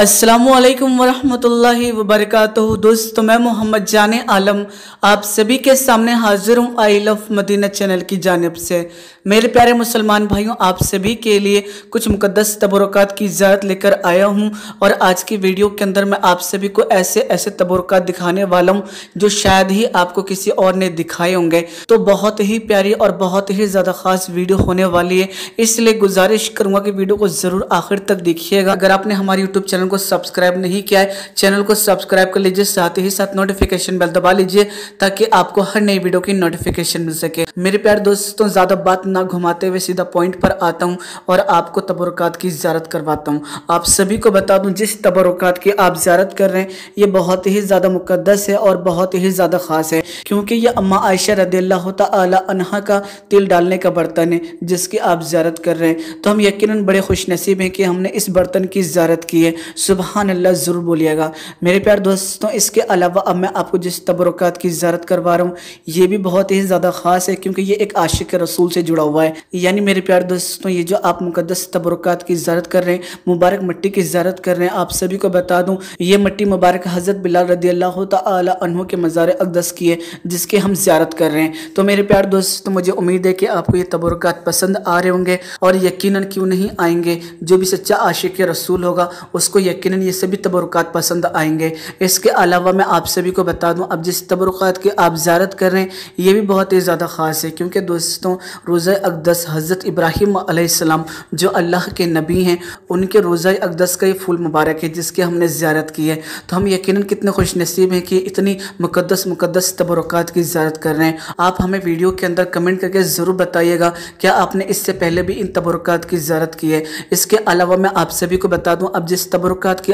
السلام علیکم ورحمۃ اللہ وبرکاتہ دوستو میں محمد جان عالم آپ کے سامنے حاضر ہوں آئی لف مدینہ چینل کی جانب سے میرے پیارے مسلمان بھائیوں آپ کے کچھ مقدس تبرکات کی کیجازت لے کر آیا ہوں اور آج کی ویڈیو کے اندر میں آپ سبھی کو ایسے ایسے تبرکات دکھانے والا ہوں جو شاید ہی آپ کو کسی اور نے دکھائے ہوں گے تو بہت ہی پیاری اور بہت ہی زیادہ خاص ویڈیو ہونے والی ہے اس لیے گزارش کروں گا کہ ویڈیو کو ضرور آخر تک دیکھیے گا اگر آپ نے ہماری یوٹیوب چینل چینل کو سبسکرائب نہیں کیا ہے چینل کو سبسکرائب کر لیجئے ساتھ ہی ساتھ نوٹفیکیشن بیل دبا لیجئے تاکہ آپ کو ہر نئی ویڈیو کی نوٹفیکیشن مل سکے میرے پیار دوستوں زیادہ بات نہ گھوماتے ہوئے سیدھا پوائنٹ پر آتا ہوں اور آپ کو تبرکات کی زیارت کرواتا ہوں آپ سبھی کو بتا دوں جس تبرکات کی آپ زیارت کر رہے ہیں یہ بہت ہی زیادہ مقدس ہے اور بہت ہی زیادہ خاص ہے کیونکہ یہ اما عائشہ رضی اللہ تعالی عنہ کا تل ڈالنے کا برتن ہے جس کی آپ زیارت کر رہے ہیں تو ہم یقیناً بڑے خوش نصیب ہیں کہ ہم نے اس برتن کی زیارت کی ہے سبحان اللہ ضرور بولیے گا میرے پیار دوستوں اس کے علاوہ اب میں آپ کو جس تبرکات کی زیارت کروا رہا ہوں یہ بھی بہت ہی زیادہ خاص ہے کیونکہ یہ ایک عاشق رسول سے جڑا ہوا ہے یعنی میرے پیار دوستوں یہ جو آپ مقدس تبرکات کی زیارت کر رہے ہیں مبارک مٹی کی زیارت کر رہے ہیں آپ سبھی کو بتا دوں یہ مٹی مبارک حضرت بلال رضی اللہ تعالی عنہ کے مزار اقدس کی ہے جس کی ہم زیارت کر رہے ہیں تو میرے پیار دوست مجھے امید ہے کہ آپ کو یہ تبرکات پسند آ رہے ہوں گے اور یقیناً کیوں نہیں آئیں گے جو بھی سچا عاشق رسول ہوگا اس کو کو یقیناً یہ سبھی تبرکات پسند آئیں گے اس کے علاوہ میں آپ سبھی کو بتا دوں اب جس تبرکات کی آپ زیارت کر رہے ہیں یہ بھی بہت ہی حضرت ابراہیم علیہ السلام جو اللہ کے نبی ہیں ان کے روزہ اقدس کا یہ پھول مبارک ہے جس کی ہم نے زیارت کی ہے تو ہم یقیناً کتنے خوش نصیب ہیں کہ اتنی مقدس مقدس تبرکات کی زیارت کر رہے ہیں آپ ہمیں ویڈیو کے اندر کمنٹ کر کے ضرور بتائیے گا کیا آپ نے اس سے پہلے بھی ان تبرکات کی زیارت کی ہے اس کے علاوہ میں آپ سبھی کو بتا دوں اب جس تبرکات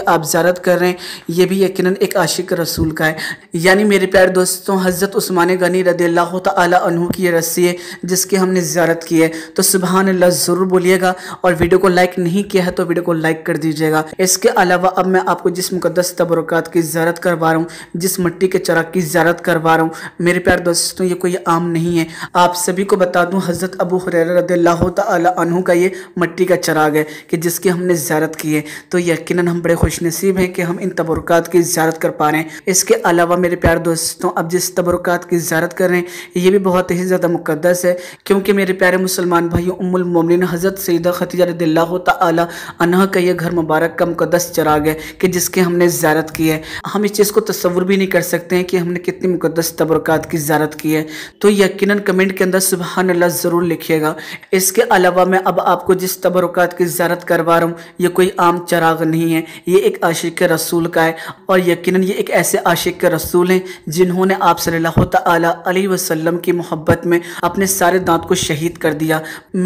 آپ زیارت کر رہے ہیں یہ بھی یقیناً ایک عاشق رسول کا ہے یعنی میرے پیار دوستوں حضرت عثمان غنی رضی اللہ تعالی عنہ کی یہ رسی ہے جس کی ہم نے زیارت کی ہے تو سبحان اللہ ضرور بولیے گا اور ویڈیو کو لائک نہیں کیا ہے تو ویڈیو کو لائک کر دیجیے گا اس کے علاوہ اب میں آپ کو جس مقدس تبرکات کی زیارت کروا رہا ہوں جس مٹی کے چراغ کی زیارت کروا رہا ہوں میرے پیار دوستوں یہ کوئی عام نہیں ہے آپ سبھی کو بتا دوں حضرت ابو حریر رضی اللہ تعالی عنہ کا یہ مٹی کا چراغ ہے کہ جس کی ہم نے زیارت کی ہے تو یقیناً یقیناً ہم بڑے خوش نصیب ہیں کہ ہم ان تبرکات کی زیارت کر پا رہے ہیں اس کے علاوہ میرے پیار دوستوں اب جس تبرکات کی زیارت کر رہے ہیں یہ بھی بہت ہی زیادہ مقدس ہے کیونکہ میرے پیارے مسلمان بھائی المومنین حضرت سیدہ رضی اللہ تعالی انہا کا یہ گھر مبارک کا مقدس چراغ ہے کہ جس کی ہم نے زیارت کی ہے ہم اس چیز کو تصور بھی نہیں کر سکتے ہیں کہ ہم نے کتنی مقدس تبرکات کی زیارت کی ہے تو یقیناً کمنٹ کے اندر سبحان اللہ ضرور لکھیے گا اس کے علاوہ میں اب آپ کو جس تبرکات کی زیارت کروا رہا ہوں یہ کوئی عام چراغ نہیں ہے یہ ایک عاشق رسول کا ہے اور یقیناً یہ ایک ایسے عاشق رسول ہیں جنہوں نے آپ صلی اللہ تعالی علیہ وسلم کی محبت میں اپنے سارے دانت کو شہید کر دیا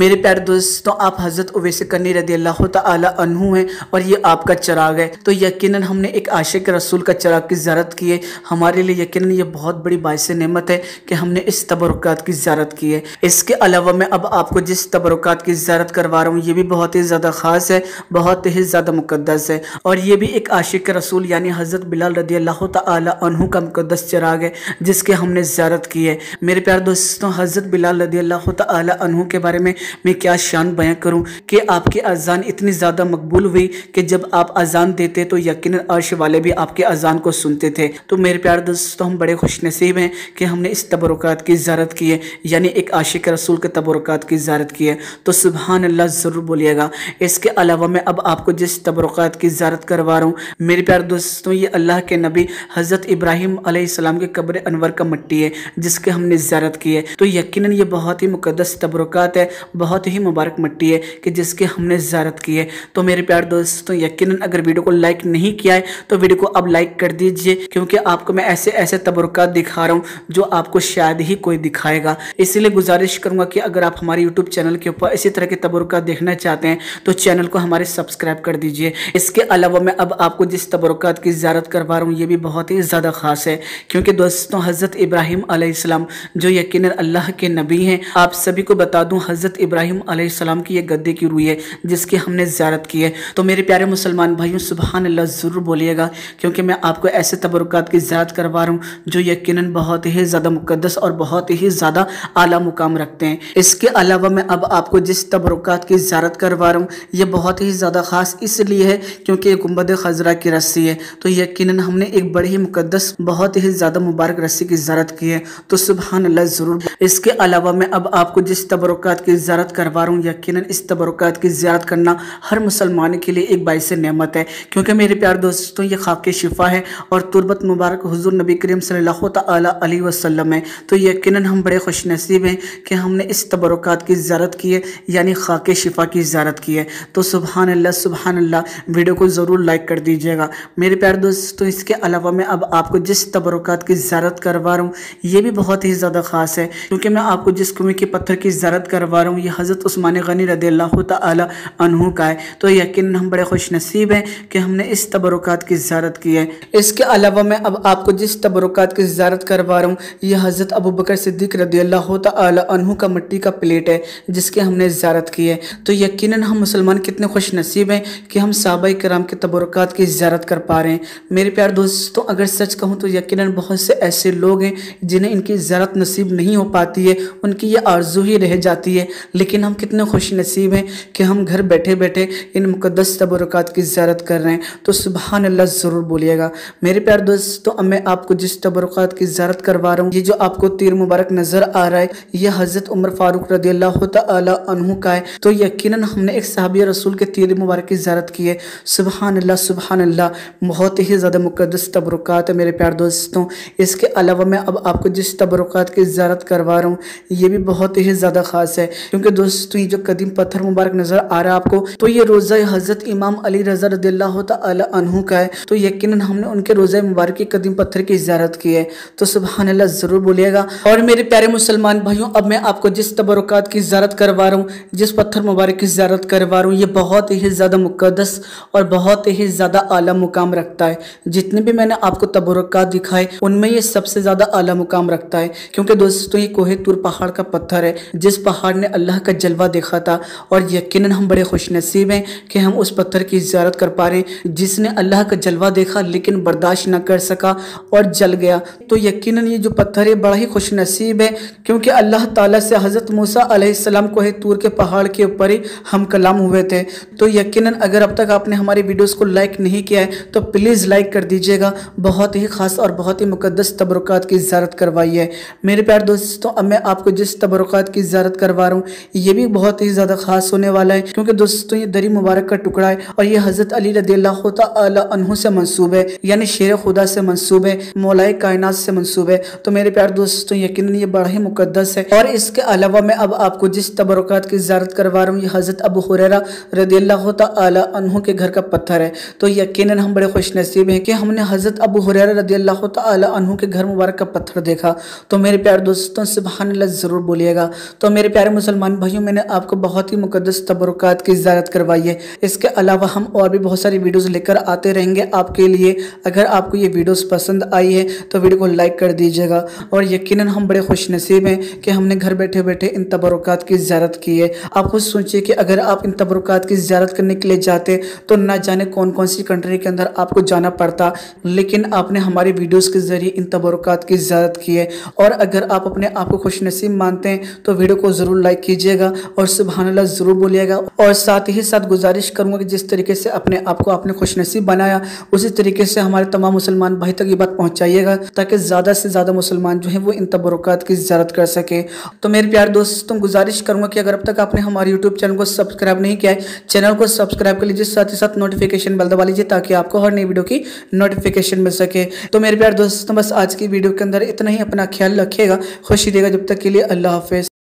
میرے پیارے دوستوں آپ حضرت کرنی رضی اللہ تعالیٰ ہیں اور یہ آپ کا چراغ ہے تو یقیناً ہم نے ایک عاشق رسول کا چراغ کی زیارت کی ہے ہمارے لیے یقیناً یہ بہت بڑی باعث نعمت ہے کہ ہم نے اس تبرکات کی زیارت کی ہے اس کے علاوہ میں اب آپ کو جس تبرکات کی زیارت کروا رہا ہوں یہ بھی بہت ہی زیادہ خاص ہے بہت ہی زیادہ مقدس ہے اور یہ بھی ایک عاشق رسول یعنی حضرت بلال رضی اللہ تعالی عنہ کا مقدس چراغ ہے جس کے ہم نے زیارت کی ہے میرے پیار دوستوں حضرت بلال رضی اللہ تعالی عنہ کے بارے میں میں کیا شان بیان کروں کہ آپ کے آزان اتنی زیادہ مقبول ہوئی کہ جب آپ آزان دیتے تو یقین عرش والے بھی آپ کے آزان کو سنتے تھے تو میرے پیار دوستوں ہم بڑے خوش نصیب ہیں کہ ہم نے اس تبرکات کی زیارت کی ہے یعنی ایک عاشق رسول کے تبرکات کی زیارت کی ہے تو سبحان اللہ ضرور بولیے گا اس کے علاوہ میں اب آپ کو جس تبرکات کی کی زیارت کروا رہا ہوں میرے پیار دوستوں یہ اللہ کے نبی حضرت ابراہیم علیہ السلام قبر انور کا مٹی ہے جس کے ہم نے زیارت کی ہے تو یقیناً یہ بہت ہی مقدس تبرکات ہے بہت ہی مبارک مٹی ہے جس ہم نے زیارت کی ہے تو میرے دوستوں یقیناً اگر ویڈیو کو لائک نہیں کیا ہے تو ویڈیو کو اب لائک کر دیجئے کیونکہ آپ کو میں ایسے ایسے تبرکات دکھا رہا ہوں جو آپ کو شاید ہی کوئی دکھائے گا اس لیے گزارش کروں گا کہ اگر آپ ہمارے یوٹیوب چینل کے اوپر اسی طرح کے تبرکات دیکھنا چاہتے ہیں تو چینل کو ہمارے سبسکرائب کر دیجئے اس کے کے علاوہ میں اب آپ کو جس تبرکات کی زیارت کروا رہا ہوں یہ بھی بہت ہی زیادہ خاص ہے کیونکہ دوستوں حضرت ابراہیم علیہ السلام جو یقیناً اللہ کے نبی ہیں آپ سبھی کو بتا دوں حضرت ابراہیم علیہ السلام کی یہ گدے کی روئی ہے جس کی ہم نے زیارت کی ہے تو میرے پیارے مسلمان بھائیوں سبحان اللہ ضرور بولیے گا کیونکہ میں آپ کو ایسے تبرکات کی زیارت کروا رہا ہوں جو یقیناً بہت ہی زیادہ مقدس اور بہت ہی زیادہ اعلیٰ مقام رکھتے ہیں اس کے علاوہ میں اب آپ کو جس تبرکات کی زیارت کروا رہا ہوں یہ بہت ہی زیادہ خاص اس لیے ہے کیونکہ یہ گمبد خزرہ کی رسی ہے تو یقیناً ہم نے ایک بڑی ہی مقدس بہت ہی زیادہ مبارک رسی کی زیارت کی ہے تو سبحان اللہ ضرور اس کے علاوہ میں اب آپ کو جس تبرکات کی زیارت کروا رہا ہوں یقیناً اس تبرکات کی زیارت کرنا ہر مسلمان کے لیے ایک باعث نعمت ہے کیونکہ میرے پیار دوستوں یہ خاک شفا ہے اور تربت مبارک حضور نبی کریم صلی اللہ تعالیٰ علیہ وسلم ہے تو یقیناً ہم بڑے خوش نصیب ہیں کہ ہم نے اس تبرکات کی زیارت کی ہے یعنی خاک شفا کی زیارت کی ہے تو سبحان اللہ سبحان اللہ ویڈیو ویڈیو کو ضرور لائک کر دیجئے گا میرے پیار دوستو اس کے علاوہ میں اب آپ کو جس تبرکات کی زیارت کروا رہا ہوں یہ بھی بہت ہی زیادہ خاص ہے کیونکہ میں آپ کو جس کمی کی پتھر کی زیارت کروا رہا ہوں یہ حضرت عثمان غنی رضی اللہ تعالی عنہ کا ہے تو یقین ہم بڑے خوش نصیب ہیں کہ ہم نے اس تبرکات کی زیارت کی ہے اس کے علاوہ میں اب آپ کو جس تبرکات کی زیارت کروا رہا ہوں یہ حضرت ابو بکر صدیق رضی اللہ تعالی عنہ کا مٹی کا پلیٹ ہے جس کے ہم نے زیارت کی ہے تو یقیناً ہم مسلمان کتنے خوش نصیب ہیں کہ ہم صحابہ کرام کے تبرکات کی زیارت کر پا رہے ہیں میرے پیار دوستوں اگر سچ کہوں تو یقیناً بہت سے ایسے لوگ ہیں جنہیں ان کی زیارت نصیب نہیں ہو پاتی ہے ان کی یہ آرزو ہی رہ جاتی ہے لیکن ہم کتنے خوش نصیب ہیں کہ ہم گھر بیٹھے بیٹھے ان مقدس تبرکات کی زیارت کر رہے ہیں تو سبحان اللہ ضرور بولیے گا میرے پیار دوستوں اب میں آپ کو جس تبرکات کی زیارت کروا رہا ہوں یہ جو آپ کو تیر مبارک نظر آ رہا ہے یہ حضرت عمر فاروق رضی اللہ تعالی عنہ کا ہے تو یقیناً ہم نے ایک صحابی رسول کے تیر مبارک کی زیارت کی ہے سبحان اللہ سبحان اللہ بہت ہی زیادہ مقدس تبرکات ہے میرے پیار دوستوں اس کے علاوہ میں اب آپ کو جس تبرکات کی زیارت کروا رہا ہوں یہ بھی بہت ہی زیادہ خاص ہے کیونکہ یہ جو قدیم پتھر مبارک نظر آ رہا ہے آپ کو تو یہ روزہ حضرت امام علی رضا رضی اللہ تعالی عنہ کا ہے تو یقیناً ہم نے ان کے روزہ مبارک کی قدیم پتھر کی زیارت کی ہے تو سبحان اللہ ضرور بولیے گا اور میرے پیارے مسلمان بھائیوں اب میں آپ کو جس تبرکات کی زیارت کروا رہا ہوں جس پتھر مبارک کی زیارت کروا رہا ہوں یہ بہت ہی زیادہ مقدس اور اور بہت ہی زیادہ اعلیٰ مقام رکھتا ہے جتنے بھی میں نے آپ کو تبرکات دکھائے ان میں یہ سب سے زیادہ اعلیٰ مقام رکھتا ہے کیونکہ دوستو یہ کوہ تور پہاڑ کا پتھر ہے جس پہاڑ نے اللہ کا جلوہ دیکھا تھا اور یقیناً ہم بڑے خوش نصیب ہیں کہ ہم اس پتھر کی زیارت کر پا رہے ہیں جس نے اللہ کا جلوہ دیکھا لیکن برداشت نہ کر سکا اور جل گیا تو یقیناً یہ جو پتھر ہے بڑا ہی خوش نصیب ہے کیونکہ اللہ تعالیٰ سے حضرت موسیٰ علیہ السلام کوہ تور کے پہاڑ کے اوپر ہی ہم کلام ہوئے تھے تو یقیناً اگر اب تک آپ نے ہم ہماری ویڈیوز کو لائک نہیں کیا ہے تو پلیز لائک کر دیجئے گا بہت ہی خاص اور بہت ہی مقدس تبرکات کی زیارت کروائی ہے میرے پیار دوستوں اب میں آپ کو جس تبرکات کی زیارت کروا رہا ہوں یہ بھی بہت ہی زیادہ خاص ہونے والا ہے کیونکہ دوستوں یہ دری مبارک کا ٹکڑا ہے اور یہ حضرت علی رضی اللہ تعالی عنہ سے منصوب ہے یعنی شیر خدا سے منصوب ہے مولا کائنات سے منصوب ہے تو میرے پیار دوستوں یقیناً یہ بڑا ہی مقدس ہے اور اس کے علاوہ میں اب آپ کو جس تبرکات کی زیارت کروا رہا ہوں یہ حضرت ابو حریرہ رضی اللہ تعالی عنہ کے گھر کا کا پتھر ہے تو یقیناً ہم بڑے خوش نصیب ہیں کہ ہم نے حضرت ابو حریر رضی اللہ تعالی عنہ کے گھر مبارک کا پتھر دیکھا تو میرے پیارے دوستوں سبحان اللہ ضرور بولیے گا تو میرے پیارے مسلمان بھائیوں میں نے آپ کو بہت ہی مقدس تبرکات کی زیارت کروائی ہے اس کے علاوہ ہم اور بھی بہت ساری ویڈیوز لے کر آتے رہیں گے آپ کے لیے اگر آپ کو یہ ویڈیوز پسند آئی ہے تو ویڈیو کو لائک کر دیجیے گا اور یقیناً ہم بڑے خوش نصیب ہیں کہ ہم نے گھر بیٹھے بیٹھے ان تبرکات کی زیارت کی ہے آپ خود سوچیے کہ اگر آپ ان تبرکات کی زیارت کرنے کے لیے جاتے تو نہ جانے کون کون سی کنٹری کے اندر آپ کو جانا پڑتا لیکن آپ نے ہماری ویڈیوز کے ذریعے ان تبرکات کی زیادت کی ہے اور اگر آپ اپنے آپ کو خوش نصیب مانتے ہیں تو ویڈیو کو ضرور لائک کیجئے گا اور سبحان اللہ ضرور بولیے گا اور ساتھ ہی ساتھ گزارش کروں گا کہ جس طریقے سے اپنے آپ کو آپ نے خوش نصیب بنایا اسی طریقے سے ہمارے تمام مسلمان بھائی تک یہ بات پہنچائیے گا تاکہ زیادہ سے زیادہ مسلمان جو ہیں وہ ان تبرکات کی زیادت کر سکے تو میرے پیار دوستوں گزارش کروں گا کہ اگر اب تک آپ نے ہمارے یوٹیوب چینل کو سبسکرائب نہیں کیا ہے چینل کو سبسکرائب کر لیجیے ساتھ ہی ساتھ نوٹیفیکیشن بل دبا لیجیے تاکہ آپ کو ہر نئی ویڈیو کی نوٹیفیکیشن مل سکے تو میرے پیار دوستوں بس آج کی ویڈیو کے اندر اتنا ہی اپنا خیال رکھے گا خوشی دے گا جب تک کے لیے اللہ حافظ